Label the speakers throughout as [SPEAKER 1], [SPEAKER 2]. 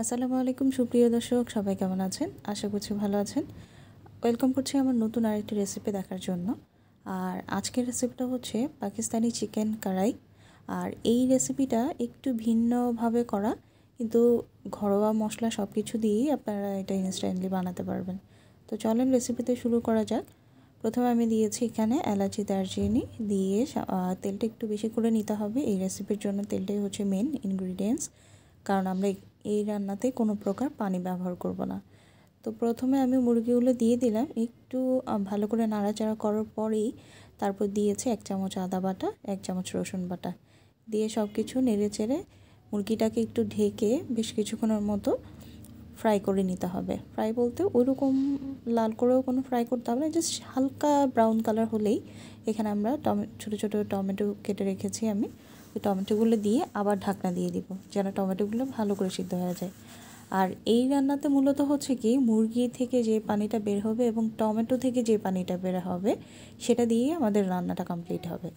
[SPEAKER 1] আসসালামু আলাইকুম সুপ্রিয় দর্শক সবাই কেমন আছেন আশা করছি ভালো আছেন ওয়েলকাম করছি আমার নতুন আরেকটি রেসিপি দেখার জন্য আর আজকের রেসিপিটা হচ্ছে পাকিস্তানি চিকেন কড়াই আর এই রেসিপিটা একটু ভিন্নভাবে করা কিন্তু ঘরোয়া মশলা সব কিছু দিয়েই আপনারা এটা ইনস্ট্যান্টলি বানাতে পারবেন তো চলেন রেসিপিতে শুরু করা যাক প্রথমে আমি দিয়েছি এখানে এলাচি দারচিনি দিয়ে তেলটা একটু বেশি করে নিতে হবে এই রেসিপির জন্য তেলটাই হচ্ছে মেন ইনগ্রিডিয়েন্টস কারণ আমরা এই রান্নাতে কোনো প্রকার পানি ব্যবহার করব না তো প্রথমে আমি মুরগিগুলো দিয়ে দিলাম একটু ভালো করে নাড়াচাড়া করার পরেই তারপর দিয়েছে এক চামচ আদা বাটা এক চামচ রসুন বাটা দিয়ে সব কিছু নেড়ে চেড়ে মুরগিটাকে একটু ঢেকে বেশ কিছুক্ষণের মতো ফ্রাই করে নিতে হবে ফ্রাই বলতে ওইরকম লাল করেও কোনো ফ্রাই করতে হবে না জাস্ট হালকা ব্রাউন কালার হলেই এখানে আমরা টমে ছোটো ছোটো টমেটো কেটে রেখেছি আমি এই টমেটোগুলো দিয়ে আবার ঢাকনা দিয়ে দিব যেন টমেটোগুলো ভালো করে সিদ্ধ হয়ে যায় আর এই রান্নাতে মূলত হচ্ছে কি মুরগি থেকে যে পানিটা বের হবে এবং টমেটো থেকে যে পানিটা বের হবে সেটা দিয়ে আমাদের রান্নাটা কমপ্লিট হবে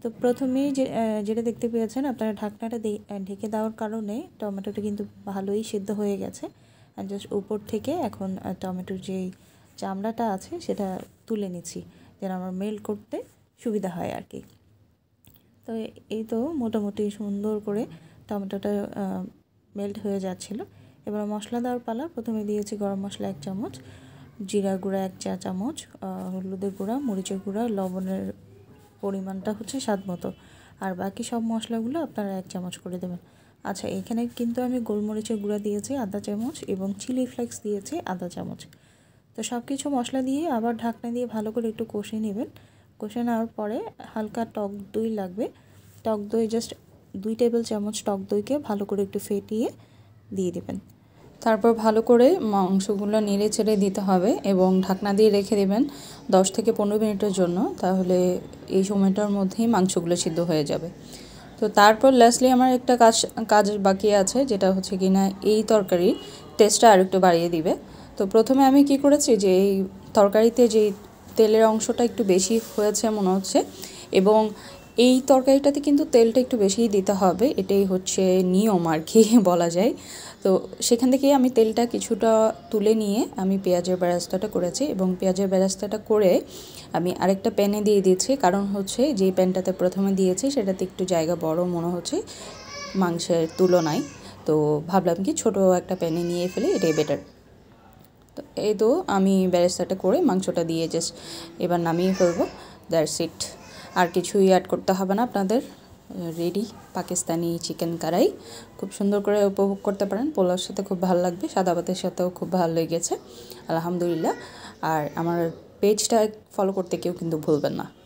[SPEAKER 1] তো প্রথমে যে যেটা দেখতে পেয়েছেন আপনারা ঢাকনাটা ঢেকে দেওয়ার কারণে টমেটোটা কিন্তু ভালোই সিদ্ধ হয়ে গেছে জাস্ট উপর থেকে এখন টমেটোর যেই চামড়াটা আছে সেটা তুলে নিচ্ছি যেন আমার মেল করতে সুবিধা হয় আর কি তো এই তো মোটামুটি সুন্দর করে টমেটোটা মেল্ট হয়ে যাচ্ছিলো এবার মশলা দেওয়ার পালা প্রথমে দিয়েছি গরম মশলা এক চামচ জিরা গুঁড়া এক চা চামচ হলুদের গুঁড়া মরিচের গুঁড়া লবণের পরিমাণটা হচ্ছে স্বাদ মতো আর বাকি সব মশলাগুলো আপনারা এক চামচ করে দেবেন আচ্ছা এখানে কিন্তু আমি গোলমরিচের গুঁড়া দিয়েছি আধা চামচ এবং চিলি ফ্লেক্স দিয়েছি আধা চামচ তো সব কিছু মশলা দিয়ে আবার ঢাকনা দিয়ে ভালো করে একটু কষিয়ে নেবেন কষে নেওয়ার পরে হালকা টক দই লাগবে টক দই জাস্ট দুই টেবিল চামচ টক দইকে ভালো করে একটু ফেটিয়ে দিয়ে
[SPEAKER 2] দেবেন তারপর ভালো করে মাংসগুলো নেড়ে ছেড়ে দিতে হবে এবং ঢাকনা দিয়ে রেখে দেবেন দশ থেকে পনেরো মিনিটের জন্য তাহলে এই সময়টার মধ্যেই মাংসগুলো সিদ্ধ হয়ে যাবে তো তারপর লাস্টলি আমার একটা কাজ কাজ বাকি আছে যেটা হচ্ছে কি না এই তরকারি টেস্টটা আরেকটু বাড়িয়ে দিবে তো প্রথমে আমি কি করেছি যে এই তরকারিতে যেই তেলের অংশটা একটু বেশি হয়েছে মনে হচ্ছে এবং এই তরকারিটাতে কিন্তু তেলটা একটু বেশিই দিতে হবে এটাই হচ্ছে নিয়ম আর কি বলা যায় তো সেখান থেকে আমি তেলটা কিছুটা তুলে নিয়ে আমি পেঁয়াজের বেরাস্তাটা করেছি এবং পেঁয়াজের বেরাস্তাটা করে আমি আরেকটা প্যানে দিয়ে দিয়েছি কারণ হচ্ছে যে প্যানটাতে প্রথমে দিয়েছি সেটাতে একটু জায়গা বড় মনে হচ্ছে মাংসের তুলনায় তো ভাবলাম কি ছোট একটা প্যানে নিয়ে ফেলে এটাই বেটার তো এই তো আমি ব্যারেস্তাটা করে মাংসটা দিয়ে জাস্ট এবার নামিয়ে ফেলবো দ্যাটস ইট আর কিছুই অ্যাড করতে হবে না আপনাদের রেডি পাকিস্তানি চিকেন কারাই খুব সুন্দর করে উপভোগ করতে পারেন পোলাওর সাথে খুব ভালো লাগবে সাদা ভাতের সাথেও খুব ভালো লেগেছে আলহামদুলিল্লাহ আর আমার পেজটা ফলো করতে কেউ কিন্তু ভুলবেন না